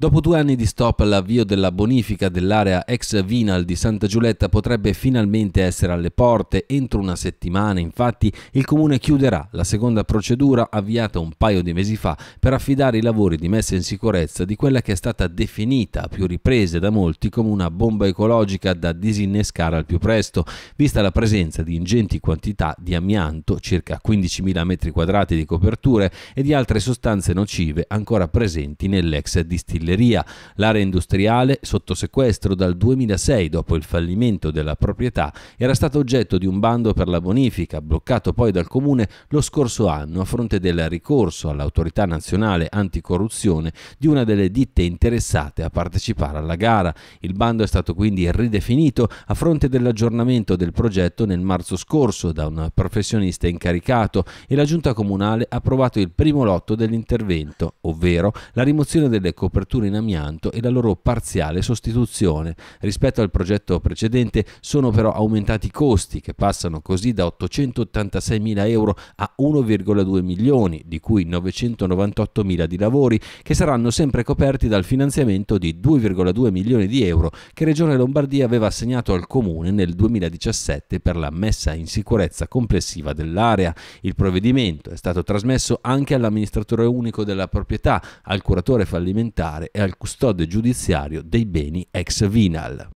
Dopo due anni di stop l'avvio della bonifica dell'area ex Vinal di Santa Giulietta potrebbe finalmente essere alle porte. Entro una settimana infatti il comune chiuderà la seconda procedura avviata un paio di mesi fa per affidare i lavori di messa in sicurezza di quella che è stata definita a più riprese da molti come una bomba ecologica da disinnescare al più presto, vista la presenza di ingenti quantità di amianto, circa 15.000 metri quadrati di coperture e di altre sostanze nocive ancora presenti nell'ex distilleria. Pantelleria, l'area industriale sotto sequestro dal 2006 dopo il fallimento della proprietà era stata oggetto di un bando per la bonifica, bloccato poi dal comune lo scorso anno a fronte del ricorso all'autorità nazionale anticorruzione di una delle ditte interessate a partecipare alla gara. Il bando è stato quindi ridefinito a fronte dell'aggiornamento del progetto nel marzo scorso da un professionista incaricato e la giunta comunale ha approvato il primo lotto dell'intervento, ovvero la rimozione delle coperture strutture in amianto e la loro parziale sostituzione. Rispetto al progetto precedente sono però aumentati i costi che passano così da 886 mila euro a 1,2 milioni, di cui 998 mila di lavori che saranno sempre coperti dal finanziamento di 2,2 milioni di euro che Regione Lombardia aveva assegnato al Comune nel 2017 per la messa in sicurezza complessiva dell'area. Il provvedimento è stato trasmesso anche all'amministratore unico della proprietà, al curatore fallimentare e al custode giudiziario dei beni ex Vinal.